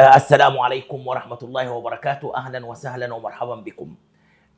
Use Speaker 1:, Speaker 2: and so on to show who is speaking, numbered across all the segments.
Speaker 1: آه، السلام عليكم ورحمة الله وبركاته أهلا وسهلا ومرحبا بكم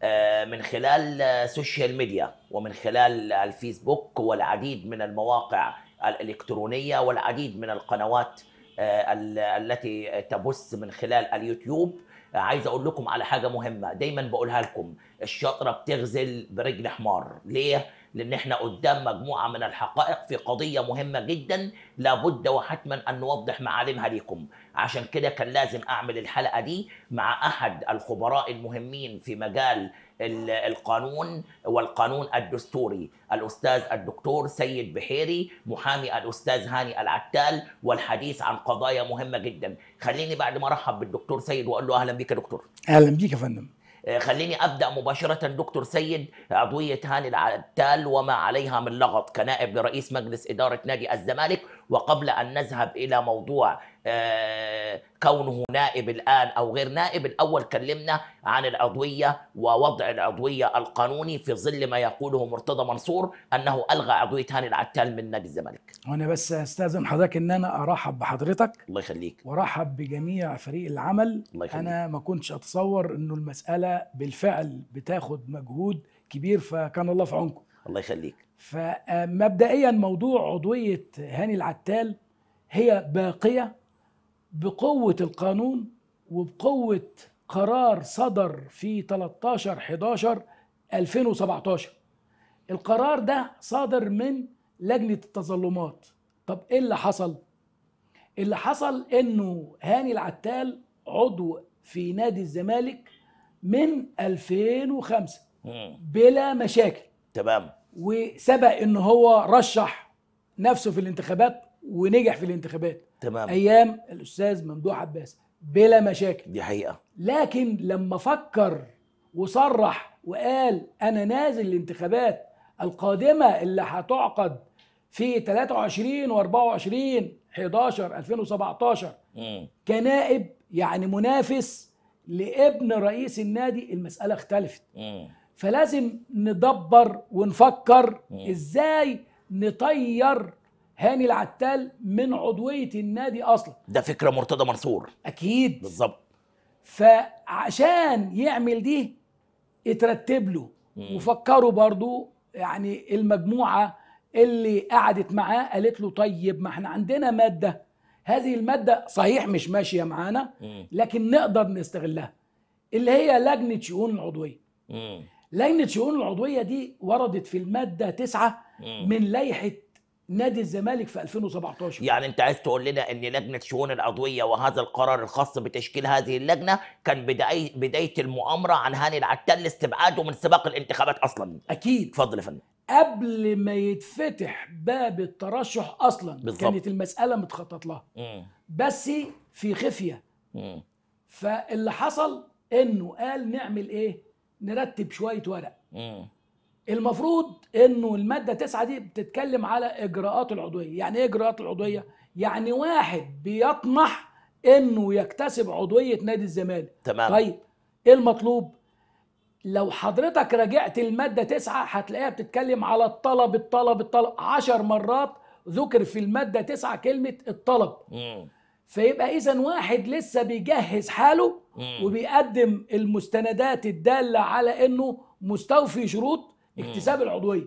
Speaker 1: آه، من خلال السوشيال ميديا ومن خلال الفيسبوك والعديد من المواقع الإلكترونية والعديد من القنوات آه، التي تبث من خلال اليوتيوب عايز اقول لكم على حاجه مهمه دايما بقولها لكم الشاطره بتغزل برجل حمار ليه لان احنا قدام مجموعه من الحقائق في قضيه مهمه جدا لابد وحتما ان نوضح معالمها ليكم عشان كده كان لازم اعمل الحلقه دي مع احد الخبراء المهمين في مجال القانون والقانون الدستوري الأستاذ الدكتور سيد بحيري محامي الأستاذ هاني العتال والحديث عن قضايا مهمة جدا خليني بعد ما أرحب بالدكتور سيد وأقول له أهلا بك دكتور
Speaker 2: أهلا بك يا فندم
Speaker 1: آه، خليني ابدا مباشره دكتور سيد عضويه هاني العتال وما عليها من لغط كنائب لرئيس مجلس اداره نادي الزمالك وقبل ان نذهب الى موضوع آه، كونه نائب الآن أو غير نائب الأول كلمنا عن العضوية ووضع العضوية القانوني في ظل ما يقوله مرتضى منصور أنه ألغى عضوية هاني العتال من نادي الزمالك
Speaker 2: وأنا بس أستاذن حضرتك أن أنا أرحب بحضرتك الله يخليك وأرحب بجميع فريق العمل الله يخليك. أنا ما كنتش أتصور أنه المسألة بالفعل بتاخد مجهود كبير فكان الله في عونكم الله يخليك فمبدئيا موضوع عضوية هاني العتال هي باقية بقوة القانون وبقوة قرار صدر في 13 11 2017 القرار ده صادر من لجنة التظلمات طب ايه اللي حصل؟ اللي حصل انه هاني العتال عضو في نادي الزمالك من 2005 بلا مشاكل تمام وسبق ان هو رشح نفسه في الانتخابات ونجح في الانتخابات تمام ايام الاستاذ ممدوح عباس بلا مشاكل دي حقيقه لكن لما فكر وصرح وقال انا نازل الانتخابات القادمه اللي هتعقد في 23 و24 11 2017 م. كنائب يعني منافس لابن رئيس النادي المساله اختلفت م. فلازم ندبر ونفكر م. ازاي نطير هاني العتال من عضويه النادي اصلا
Speaker 1: ده فكره مرتضى منصور
Speaker 2: اكيد بالظبط فعشان يعمل دي اترتب له مم. وفكروا برضو يعني المجموعه اللي قعدت معاه قالت له طيب ما احنا عندنا ماده هذه الماده صحيح مش ماشيه معانا لكن نقدر نستغلها اللي هي لجنه شؤون العضويه مم. لجنه شؤون العضويه دي وردت في الماده تسعة مم. من لائحه نادي الزمالك في 2017
Speaker 1: يعني انت عايز تقول لنا ان لجنه شؤون العضويه وهذا القرار الخاص بتشكيل هذه اللجنه كان بدايه بدايه المؤامره عن هاني العتال لاستبعاده من سباق الانتخابات اصلا اكيد اتفضل يا فندم
Speaker 2: قبل ما يتفتح باب الترشح اصلا بالزبط. كانت المساله متخطط لها مم. بس في خفيه مم. فاللي حصل انه قال نعمل ايه نرتب شويه ورق مم. المفروض انه الماده تسعة دي بتتكلم على اجراءات العضويه يعني ايه اجراءات العضويه يعني واحد بيطمح انه يكتسب عضويه نادي الزمالك تمام طيب ايه المطلوب لو حضرتك راجعت المادة تسعة هتلاقيها بتتكلم على الطلب الطلب الطلب عشر مرات ذكر في المادة تسعة كلمة الطلب مم. فيبقى إذا واحد لسه
Speaker 1: بيجهز
Speaker 2: حاله مم. وبيقدم المستندات الدالة على إنه مستوفي شروط اكتساب العضويه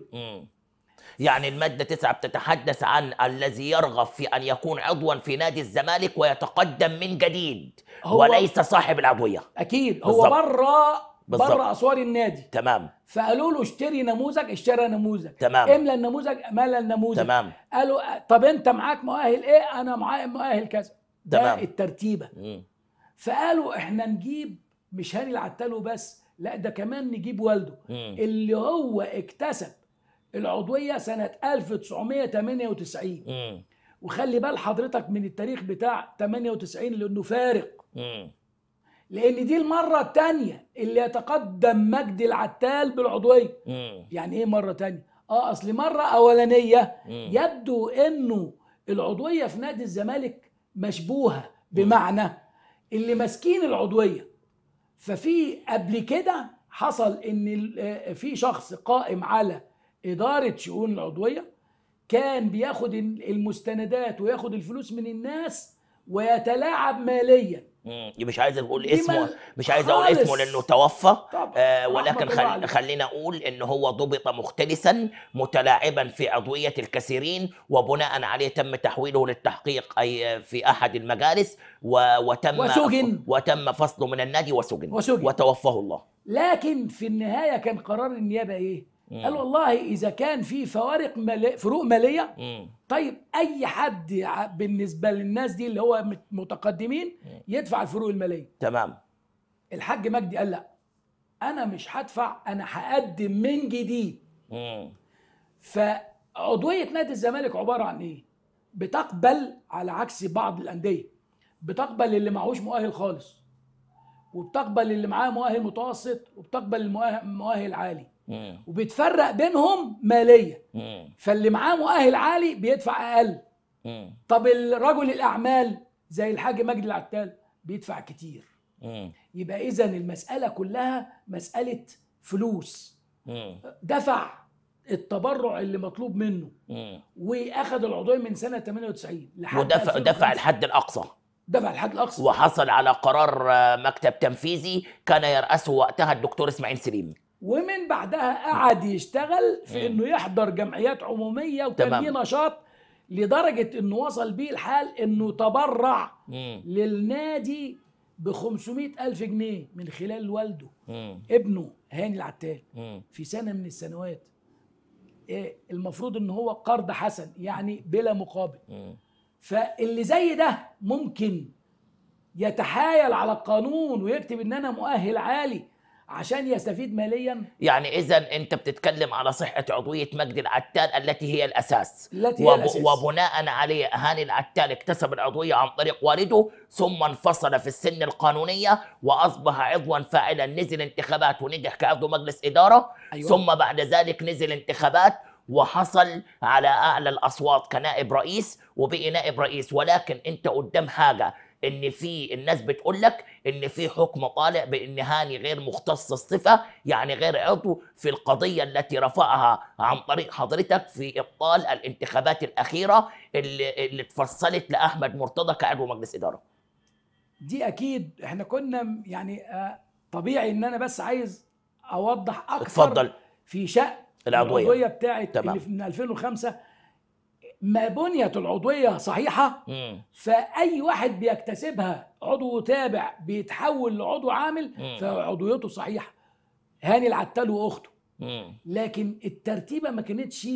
Speaker 1: يعني المادة تسعة بتتحدث عن الذي يرغب في أن يكون عضوا في نادي الزمالك ويتقدم من جديد هو وليس صاحب العضوية أكيد هو
Speaker 2: بره بره أسوار النادي تمام فقالوا له اشتري نموذج اشترى نموذج تمام املى النموذج مال النموذج تمام قالوا طب أنت معاك مؤهل إيه أنا معايا مؤهل كذا تمام الترتيبة مم. فقالوا إحنا نجيب مش هاني العتال وبس لا ده كمان نجيب والده اللي هو اكتسب العضويه سنه 1998 مم. وخلي بال حضرتك من التاريخ بتاع 98 لانه فارق مم. لان دي المره الثانيه اللي يتقدم مجدي العتال بالعضويه مم. يعني ايه مره ثانيه اه اصل مره اولانيه مم. يبدو انه العضويه في نادي الزمالك مشبوهه بمعنى اللي ماسكين العضويه ففي قبل كده حصل ان آه، في شخص قائم على اداره شؤون العضويه كان بياخد المستندات وياخد الفلوس من الناس ويتلاعب ماليا
Speaker 1: يعني مش عايز اقول اسمه مش عايز اقول اسمه لانه توفى آه ولكن خل... خلينا اقول ان هو ضبط مختلسا متلاعبا في عضويه الكثيرين وبناء عليه تم تحويله للتحقيق اي في احد المجالس و... وتم وسجن وتم فصله من النادي وسجن, وسجن. وتوفاه الله
Speaker 2: لكن في النهايه كان قرار النيابه ايه؟ قال والله اذا كان في فوارق مالي فروق ماليه طيب اي حد بالنسبه للناس دي اللي هو متقدمين يدفع الفروق الماليه تمام الحاج مجدي قال لا انا مش هدفع انا هقدم من جديد فعضويه نادي الزمالك عباره عن ايه بتقبل على عكس بعض الانديه بتقبل اللي معهوش مؤهل خالص وبتقبل اللي معاه مؤهل متوسط وبتقبل المؤهل عالي وبيتفرق بينهم ماليا فاللي معاه مؤهل عالي بيدفع اقل طب الرجل الاعمال زي الحاج مجدي العتال بيدفع كتير يبقى اذا المساله كلها مساله فلوس دفع التبرع اللي مطلوب منه واخد العضويه من سنه 98 لحد ودفع دفع الحد الاقصى دفع الحد الاقصى
Speaker 1: وحصل على قرار آه، مكتب تنفيذي كان يراسه وقتها الدكتور اسماعيل سليم
Speaker 2: ومن بعدها قعد يشتغل في انه يحضر جمعيات عموميه وكان في نشاط لدرجه انه وصل بيه الحال انه تبرع للنادي ب الف جنيه من خلال والده مم. ابنه هاني العتال مم. في سنه من السنوات إيه المفروض ان هو قرض حسن يعني بلا مقابل مم. فاللي زي ده ممكن يتحايل على القانون ويكتب ان انا مؤهل عالي عشان يستفيد ماليا
Speaker 1: يعني اذا انت بتتكلم على صحه عضويه مجدي العتال التي هي الاساس التي هي الأساس. وبناء عليه هاني العتال اكتسب العضويه عن طريق والده ثم انفصل في السن القانونيه واصبح عضوا فاعلا نزل انتخابات ونجح كعضو مجلس اداره أيوة. ثم بعد ذلك نزل انتخابات وحصل على اعلى الاصوات كنائب رئيس وبقي نائب رئيس ولكن انت قدام حاجه ان في الناس بتقول لك ان في حكم طالع بان هاني غير مختص الصفه يعني غير عضو في القضيه التي رفعها عن طريق حضرتك في ابطال الانتخابات الاخيره اللي, اللي اتفصلت لاحمد مرتضى كعضو مجلس اداره. دي
Speaker 2: اكيد احنا كنا يعني آه، طبيعي ان انا بس عايز اوضح اكثر اتفضل في شأن العضويه العضويه بتاعت تمام. اللي من 2005 ما بنية العضوية صحيحة مم. فأي واحد بيكتسبها عضو تابع بيتحول لعضو عامل مم. فعضويته صحيحة هاني العتال وأخته مم. لكن الترتيبة ما كانتش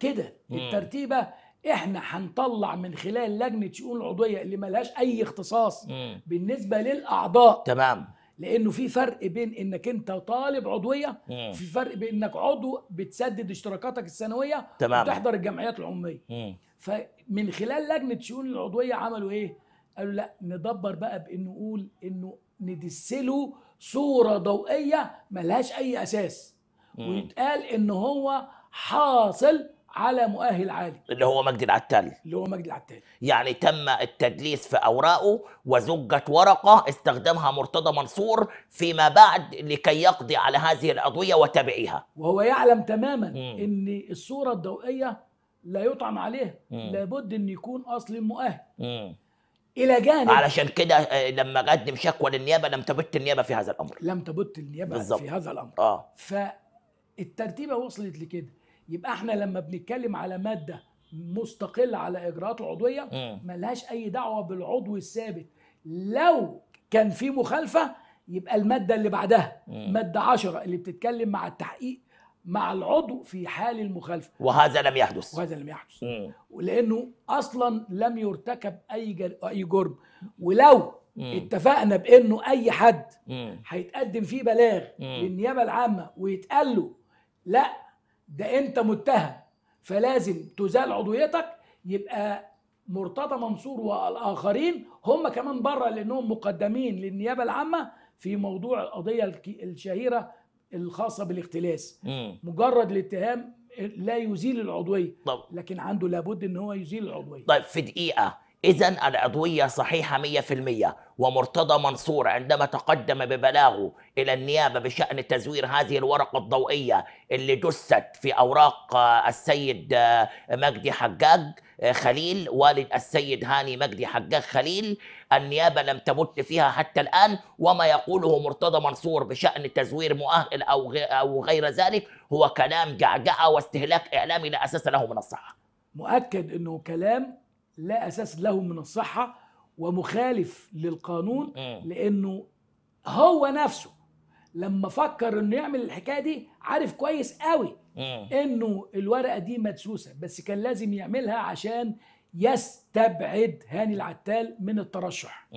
Speaker 2: كده الترتيبة احنا هنطلع من خلال لجنه شؤون العضويه اللي ملهاش اي اختصاص مم. بالنسبه للاعضاء تمام لانه في فرق بين انك انت طالب عضويه مم. في فرق بين انك عضو بتسدد اشتراكاتك السنويه تمام وتحضر الجمعيات العموميه فمن خلال لجنه شؤون العضويه عملوا ايه قالوا لا ندبر بقى بانه نقول انه ندسله صوره ضوئيه ملهاش اي اساس مم. ويتقال ان هو حاصل على مؤهل عالي
Speaker 1: اللي هو مجدي العتال اللي هو مجدي العتال يعني تم التدليس في اوراقه وزجت ورقه استخدمها مرتضى منصور فيما بعد لكي يقضي على هذه الأضوية وتبعيها
Speaker 2: وهو يعلم تماما مم. ان الصوره الضوئيه لا يطعم عليها لابد ان يكون اصل مؤهل مم. الى جانب علشان
Speaker 1: كده آه، لما قدم شكوى للنيابه لم تبت النيابه في هذا الامر
Speaker 2: لم تبت النيابه بالزبط. في هذا الامر اه فالترتيبه وصلت لكده يبقى احنا لما بنتكلم على ماده مستقله على اجراءات العضويه ملهاش اي دعوه بالعضو الثابت لو كان في مخالفه يبقى الماده اللي بعدها ماده 10 اللي بتتكلم مع التحقيق مع العضو في حال المخالفه وهذا لم يحدث وهذا لم يحدث مم. لانه اصلا لم يرتكب اي جر... اي جرم ولو مم. اتفقنا بانه اي حد هيتقدم فيه بلاغ للنيابه العامه ويتقال له لا ده انت متهم فلازم تزال عضويتك يبقى مرتضى منصور والاخرين هم كمان بره لانهم مقدمين للنيابه العامه في موضوع القضيه الشهيره الخاصه بالاختلاس مجرد الاتهام لا يزيل العضويه طب. لكن عنده لابد ان هو يزيل العضويه
Speaker 1: طيب في دقيقه إذا العضوية صحيحة 100% ومرتضى منصور عندما تقدم ببلاغه إلى النيابة بشأن تزوير هذه الورقة الضوئية اللي دست في أوراق آه، السيد آه، مجدي حجاج آه، خليل والد السيد هاني مجدي حجاج خليل النيابة لم تمت فيها حتى الآن وما يقوله مرتضى منصور بشأن تزوير مؤهل أو أو غير ذلك هو كلام جعجعة واستهلاك إعلامي لا أساس له من الصحة
Speaker 2: مؤكد أنه كلام لا اساس له من الصحه ومخالف للقانون لانه هو نفسه لما فكر انه يعمل الحكايه دي عارف كويس قوي انه الورقه دي مدسوسه بس كان لازم يعملها عشان يستبعد هاني العتال من الترشح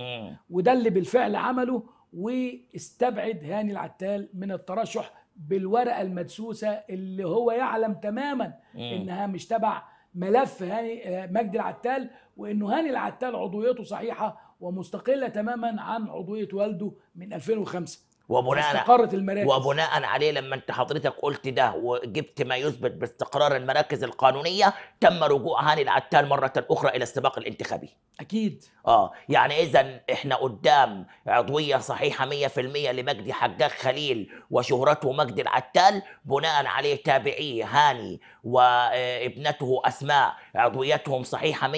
Speaker 2: وده اللي بالفعل عمله واستبعد هاني العتال من الترشح بالورقه المدسوسه اللي هو يعلم تماما انها مش تبع ملف هاني آه، مجدي العتال وانه هاني العتال عضويته صحيحه ومستقله تماما عن عضويه والده من 2005 وبناء استقرت المراكز وبناء
Speaker 1: عليه لما انت حضرتك قلت ده وجبت ما يثبت باستقرار المراكز القانونيه تم رجوع هاني العتال مره اخرى الى السباق الانتخابي اكيد اه يعني اذا احنا قدام عضويه صحيحه 100% لمجدي حجاج خليل وشهرته مجدي العتال بناء عليه تابعيه هاني وابنته اسماء عضويتهم صحيحه 100%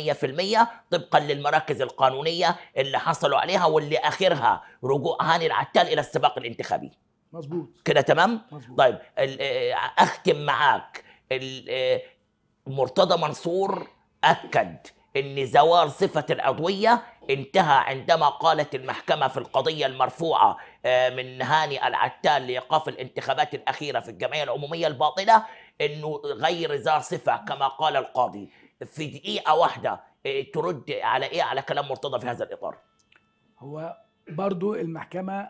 Speaker 1: طبقا للمراكز القانونيه اللي حصلوا عليها واللي اخرها رجوع هاني العتال الى السباق الانتخابي مظبوط كده تمام مزبوط. طيب آه، اختم معاك آه، مرتضى منصور اكد ان زوال صفه العضويه انتهى عندما قالت المحكمه في القضيه المرفوعه آه، من هاني العتال لايقاف الانتخابات الاخيره في الجمعيه العموميه الباطله انه غير ذا صفه كما قال القاضي في دقيقه واحده ترد على ايه على كلام مرتضى في هذا الاطار
Speaker 2: هو برضو المحكمه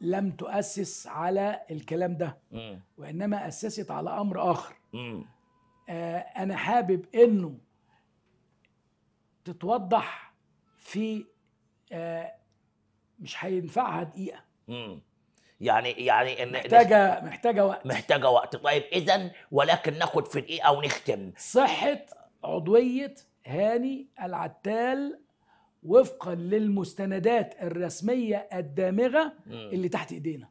Speaker 2: لم تؤسس على الكلام ده وانما اسست على امر اخر آه انا حابب انه تتوضح في آه مش هينفعها دقيقه
Speaker 1: يعني يعني ان محتاجه محتاجه وقت محتاجه وقت طيب اذا ولكن ناخد في دقيقه ونختم صحه
Speaker 2: عضويه هاني العتال وفقا للمستندات الرسميه الدامغه اللي تحت ايدينا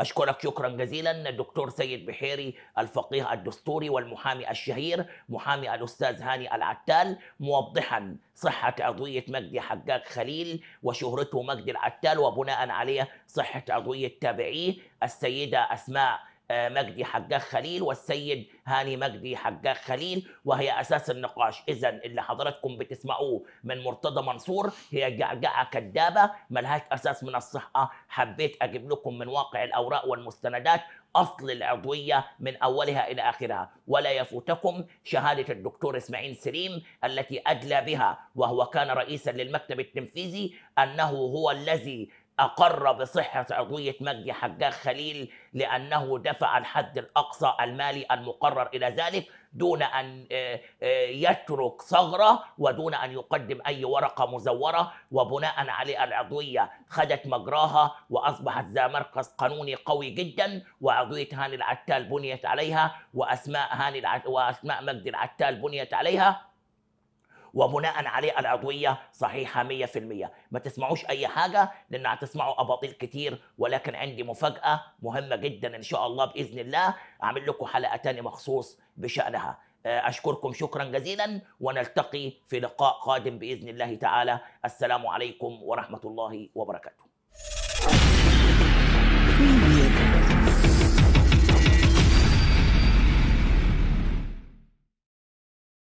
Speaker 1: أشكرك شكرا جزيلا الدكتور سيد بحيري الفقيه الدستوري والمحامي الشهير محامي الأستاذ هاني العتال موضحا صحة عضوية مجدي حجاج خليل وشهرته مجدي العتال وبناء عليه صحة عضوية تابعيه السيدة أسماء آه، مجدي حجاج خليل والسيد هاني مجدي حجاج خليل وهي اساس النقاش اذا اللي حضراتكم بتسمعوه من مرتضى منصور هي جعجعه كدابه ملهاش اساس من الصحه حبيت اجيب لكم من واقع الاوراق والمستندات اصل العضويه من اولها الى اخرها ولا يفوتكم شهاده الدكتور اسماعيل سليم التي ادلى بها وهو كان رئيسا للمكتب التنفيذي انه هو الذي أقر بصحة عضوية مجدي حجاج خليل لأنه دفع الحد الأقصى المالي المقرر إلى ذلك دون أن آه، آه، يترك ثغرة ودون أن يقدم أي ورقة مزورة وبناء عليه العضوية خدت مجراها وأصبحت ذا مركز قانوني قوي جدا وعضوية هاني العتال بنيت عليها وأسماء هاني الع... وأسماء مجدي العتال بنيت عليها وبناء عليه العضويه صحيحه 100% ما تسمعوش اي حاجه لان هتسمعوا اباطيل كتير ولكن عندي مفاجاه مهمه جدا ان شاء الله باذن الله اعمل لكم حلقه تاني مخصوص بشانها آه، اشكركم شكرا جزيلا ونلتقي في لقاء قادم باذن الله تعالى السلام عليكم ورحمه الله وبركاته